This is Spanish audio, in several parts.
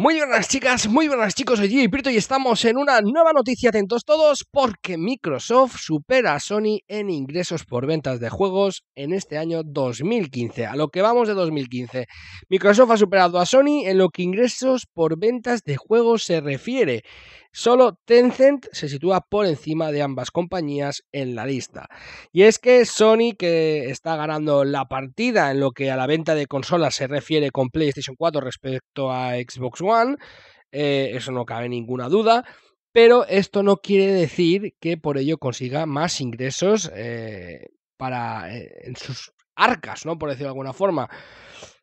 Muy buenas chicas, muy buenas chicos, soy y y estamos en una nueva noticia, atentos todos, porque Microsoft supera a Sony en ingresos por ventas de juegos en este año 2015, a lo que vamos de 2015. Microsoft ha superado a Sony en lo que ingresos por ventas de juegos se refiere. Solo Tencent se sitúa por encima de ambas compañías en la lista. Y es que Sony, que está ganando la partida en lo que a la venta de consolas se refiere con PlayStation 4 respecto a Xbox One, eh, eso no cabe ninguna duda. Pero esto no quiere decir que por ello consiga más ingresos eh, para, eh, en sus arcas, ¿no? Por decirlo de alguna forma.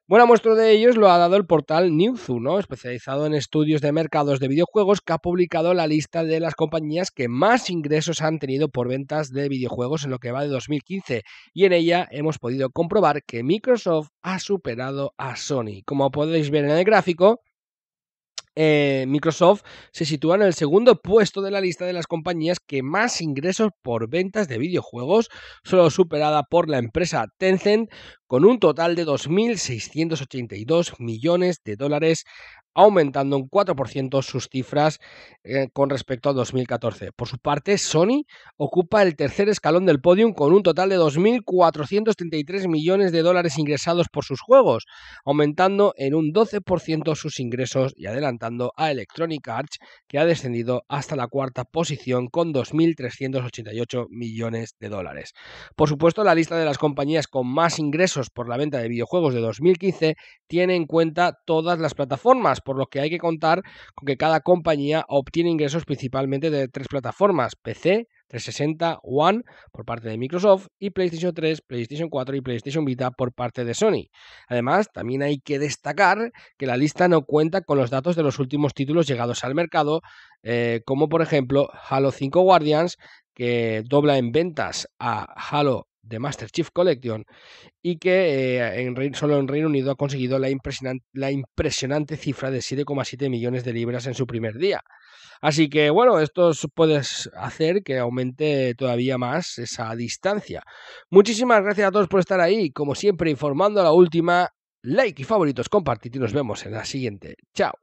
Buena muestra de ellos lo ha dado el portal Newzoo, ¿no? especializado en estudios de mercados de videojuegos, que ha publicado la lista de las compañías que más ingresos han tenido por ventas de videojuegos en lo que va de 2015, y en ella hemos podido comprobar que Microsoft ha superado a Sony. Como podéis ver en el gráfico, eh, Microsoft se sitúa en el segundo puesto de la lista de las compañías que más ingresos por ventas de videojuegos, solo superada por la empresa Tencent con un total de 2.682 millones de dólares, aumentando un 4% sus cifras eh, con respecto a 2014. Por su parte, Sony ocupa el tercer escalón del podium con un total de 2.433 millones de dólares ingresados por sus juegos, aumentando en un 12% sus ingresos y adelantando a Electronic Arts, que ha descendido hasta la cuarta posición con 2.388 millones de dólares. Por supuesto, la lista de las compañías con más ingresos por la venta de videojuegos de 2015 tiene en cuenta todas las plataformas, por lo que hay que contar con que cada compañía obtiene ingresos principalmente de tres plataformas, PC, 360, One por parte de Microsoft y PlayStation 3, PlayStation 4 y PlayStation Vita por parte de Sony. Además, también hay que destacar que la lista no cuenta con los datos de los últimos títulos llegados al mercado, eh, como por ejemplo Halo 5 Guardians, que dobla en ventas a Halo de Master Chief Collection y que eh, en, solo en Reino Unido ha conseguido la impresionante, la impresionante cifra de 7,7 millones de libras en su primer día. Así que bueno, esto puedes hacer que aumente todavía más esa distancia. Muchísimas gracias a todos por estar ahí, como siempre informando a la última, like y favoritos, compartid y nos vemos en la siguiente. Chao.